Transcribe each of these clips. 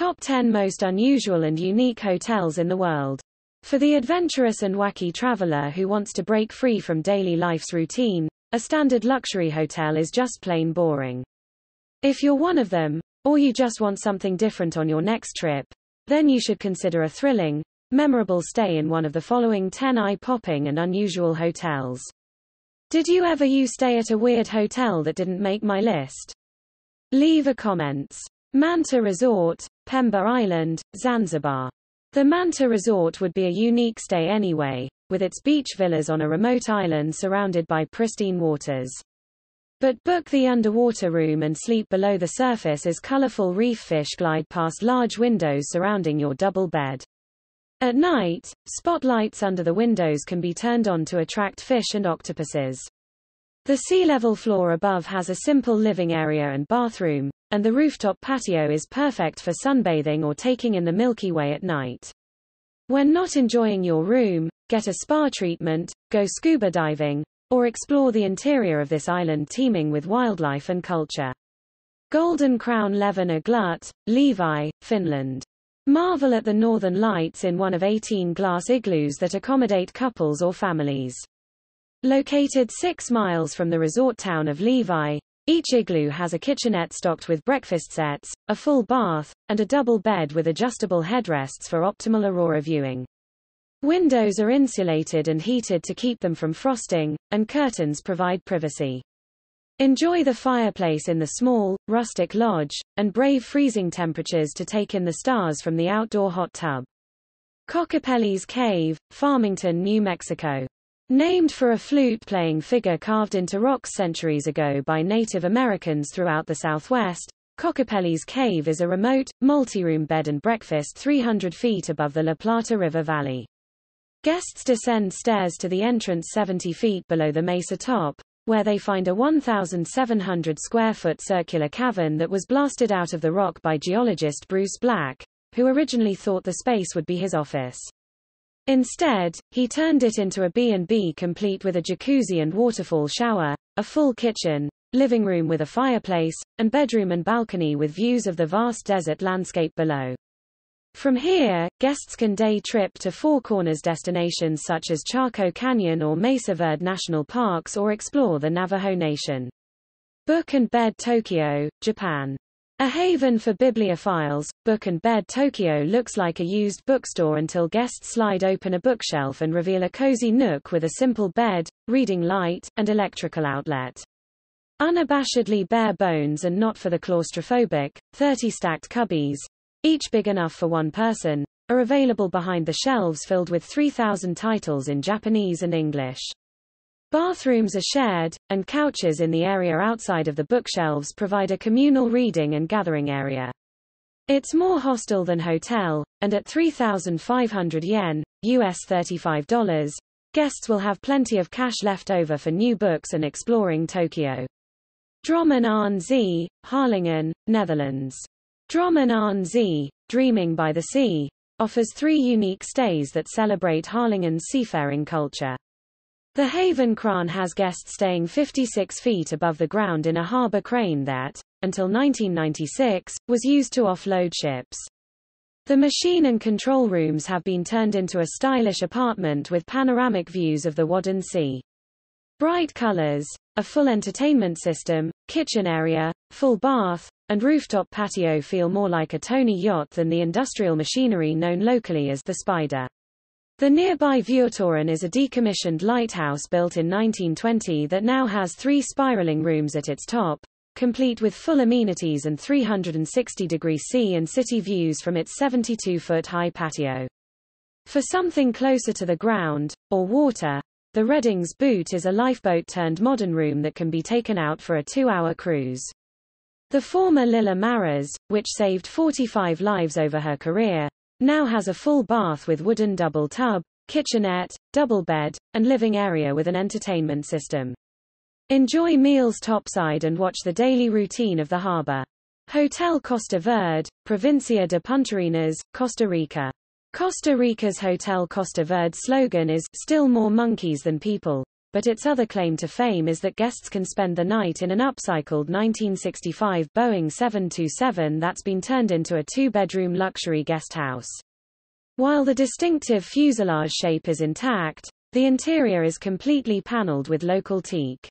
Top 10 Most Unusual and Unique Hotels in the World. For the adventurous and wacky traveler who wants to break free from daily life's routine, a standard luxury hotel is just plain boring. If you're one of them, or you just want something different on your next trip, then you should consider a thrilling, memorable stay in one of the following 10 eye-popping and unusual hotels. Did you ever you stay at a weird hotel that didn't make my list? Leave a comment. Manta Resort, Pemba Island, Zanzibar. The Manta Resort would be a unique stay anyway, with its beach villas on a remote island surrounded by pristine waters. But book the underwater room and sleep below the surface as colorful reef fish glide past large windows surrounding your double bed. At night, spotlights under the windows can be turned on to attract fish and octopuses. The sea-level floor above has a simple living area and bathroom, and the rooftop patio is perfect for sunbathing or taking in the Milky Way at night. When not enjoying your room, get a spa treatment, go scuba diving, or explore the interior of this island teeming with wildlife and culture. Golden Crown Levena Glut, Levi, Finland. Marvel at the northern lights in one of 18 glass igloos that accommodate couples or families. Located six miles from the resort town of Levi, each igloo has a kitchenette stocked with breakfast sets, a full bath, and a double bed with adjustable headrests for optimal aurora viewing. Windows are insulated and heated to keep them from frosting, and curtains provide privacy. Enjoy the fireplace in the small, rustic lodge, and brave freezing temperatures to take in the stars from the outdoor hot tub. Cocopelli's Cave, Farmington, New Mexico. Named for a flute-playing figure carved into rocks centuries ago by Native Americans throughout the Southwest, Cocopelli's Cave is a remote, multi-room bed and breakfast 300 feet above the La Plata River Valley. Guests descend stairs to the entrance 70 feet below the mesa top, where they find a 1,700 square foot circular cavern that was blasted out of the rock by geologist Bruce Black, who originally thought the space would be his office. Instead, he turned it into a B&B complete with a jacuzzi and waterfall shower, a full kitchen, living room with a fireplace, and bedroom and balcony with views of the vast desert landscape below. From here, guests can day trip to Four Corners destinations such as Charco Canyon or Mesa Verde National Parks or explore the Navajo Nation. Book and Bed Tokyo, Japan. A haven for bibliophiles, Book and Bed Tokyo looks like a used bookstore until guests slide open a bookshelf and reveal a cozy nook with a simple bed, reading light, and electrical outlet. Unabashedly bare bones and not for the claustrophobic, 30 stacked cubbies, each big enough for one person, are available behind the shelves filled with 3,000 titles in Japanese and English. Bathrooms are shared, and couches in the area outside of the bookshelves provide a communal reading and gathering area. It's more hostel than hotel, and at 3,500 yen, US $35, guests will have plenty of cash left over for new books and exploring Tokyo. Drommen aan Zee, Harlingen, Netherlands. Drommen aan Zee, Dreaming by the Sea, offers three unique stays that celebrate Harlingen's seafaring culture. The Haven Kran has guests staying 56 feet above the ground in a harbor crane that, until 1996, was used to offload ships. The machine and control rooms have been turned into a stylish apartment with panoramic views of the Wadden Sea. Bright colors, a full entertainment system, kitchen area, full bath, and rooftop patio feel more like a Tony yacht than the industrial machinery known locally as the Spider. The nearby Vuotoren is a decommissioned lighthouse built in 1920 that now has three spiraling rooms at its top, complete with full amenities and 360 degrees C and city views from its 72-foot high patio. For something closer to the ground, or water, the Reddings Boot is a lifeboat-turned-modern room that can be taken out for a two-hour cruise. The former Lilla Maras, which saved 45 lives over her career, now has a full bath with wooden double tub, kitchenette, double bed, and living area with an entertainment system. Enjoy meals topside and watch the daily routine of the harbor. Hotel Costa Verde, Provincia de Puntarenas, Costa Rica. Costa Rica's Hotel Costa Verde slogan is, still more monkeys than people, but its other claim to fame is that guests can spend the night in an upcycled 1965 Boeing 727 that's been turned into a two-bedroom luxury guest house. While the distinctive fuselage shape is intact, the interior is completely paneled with local teak.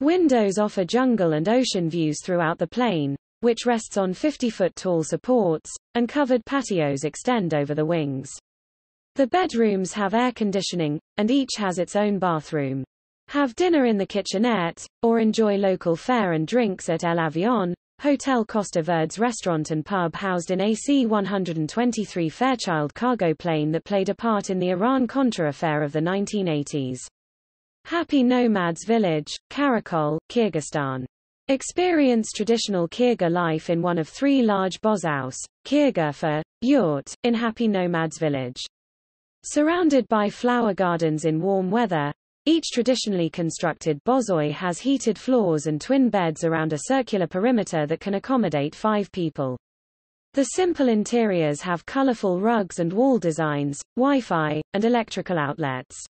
Windows offer jungle and ocean views throughout the plane, which rests on 50-foot tall supports, and covered patios extend over the wings. The bedrooms have air conditioning, and each has its own bathroom. Have dinner in the kitchenette, or enjoy local fare and drinks at El Avion, Hotel Costa Verde's restaurant and pub housed in AC-123 Fairchild cargo plane that played a part in the Iran-Contra affair of the 1980s. Happy Nomads Village, Karakol, Kyrgyzstan. Experience traditional Kyrgyz life in one of three large bozhouse, Kyrgyzfa, Yurt, in Happy Nomads Village. Surrounded by flower gardens in warm weather, each traditionally constructed bozoi has heated floors and twin beds around a circular perimeter that can accommodate five people. The simple interiors have colorful rugs and wall designs, Wi-Fi, and electrical outlets.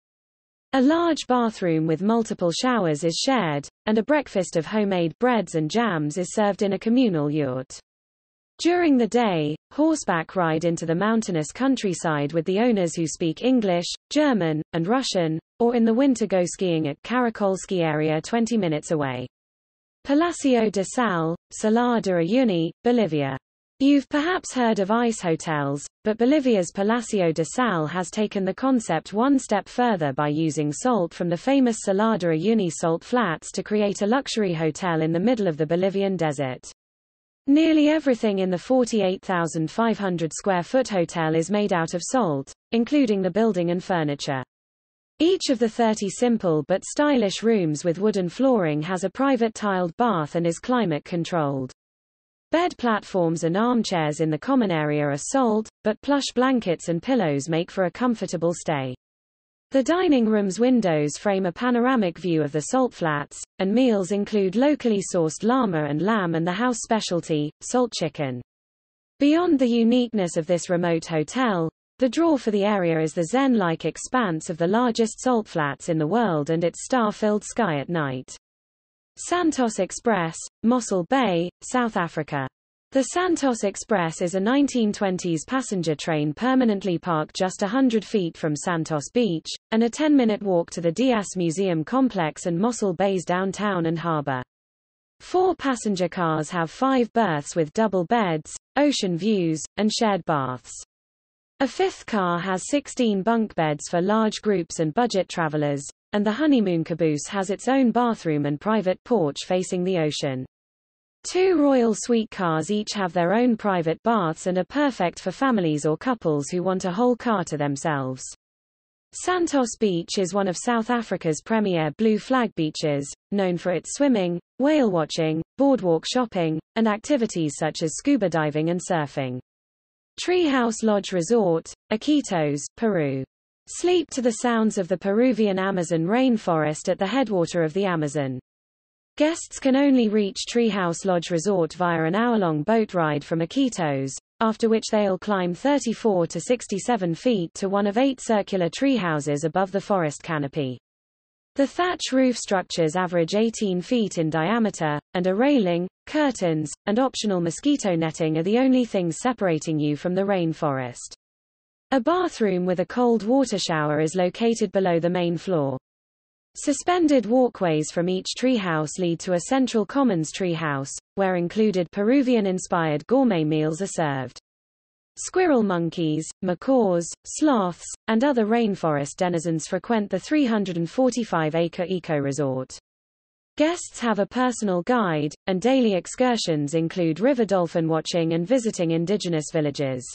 A large bathroom with multiple showers is shared, and a breakfast of homemade breads and jams is served in a communal yurt. During the day, horseback ride into the mountainous countryside with the owners who speak English, German, and Russian, or in the winter go skiing at Karakolsky area 20 minutes away. Palacio de Sal, Salar de Uyuni, Bolivia. You've perhaps heard of ice hotels, but Bolivia's Palacio de Sal has taken the concept one step further by using salt from the famous Salada Uyuni salt flats to create a luxury hotel in the middle of the Bolivian desert. Nearly everything in the 48,500 square foot hotel is made out of salt, including the building and furniture. Each of the 30 simple but stylish rooms with wooden flooring has a private tiled bath and is climate controlled. Bed platforms and armchairs in the common area are salt, but plush blankets and pillows make for a comfortable stay. The dining room's windows frame a panoramic view of the salt flats, and meals include locally sourced llama and lamb and the house specialty, salt chicken. Beyond the uniqueness of this remote hotel, the draw for the area is the zen-like expanse of the largest salt flats in the world and its star-filled sky at night. Santos Express, Mossel Bay, South Africa. The Santos Express is a 1920s passenger train permanently parked just 100 feet from Santos Beach, and a 10-minute walk to the Diaz Museum complex and Mossel Bay's downtown and harbor. Four passenger cars have five berths with double beds, ocean views, and shared baths. A fifth car has 16 bunk beds for large groups and budget travelers, and the honeymoon caboose has its own bathroom and private porch facing the ocean. Two Royal Suite cars each have their own private baths and are perfect for families or couples who want a whole car to themselves. Santos Beach is one of South Africa's premier blue flag beaches, known for its swimming, whale watching, boardwalk shopping, and activities such as scuba diving and surfing. Treehouse Lodge Resort, Iquitos, Peru. Sleep to the sounds of the Peruvian Amazon rainforest at the headwater of the Amazon. Guests can only reach Treehouse Lodge Resort via an hour-long boat ride from Iquitos, after which they'll climb 34 to 67 feet to one of eight circular treehouses above the forest canopy. The thatch roof structures average 18 feet in diameter, and a railing, curtains, and optional mosquito netting are the only things separating you from the rainforest. A bathroom with a cold water shower is located below the main floor. Suspended walkways from each treehouse lead to a central commons treehouse, where included Peruvian-inspired gourmet meals are served. Squirrel monkeys, macaws, sloths, and other rainforest denizens frequent the 345-acre eco-resort. Guests have a personal guide, and daily excursions include river dolphin watching and visiting indigenous villages.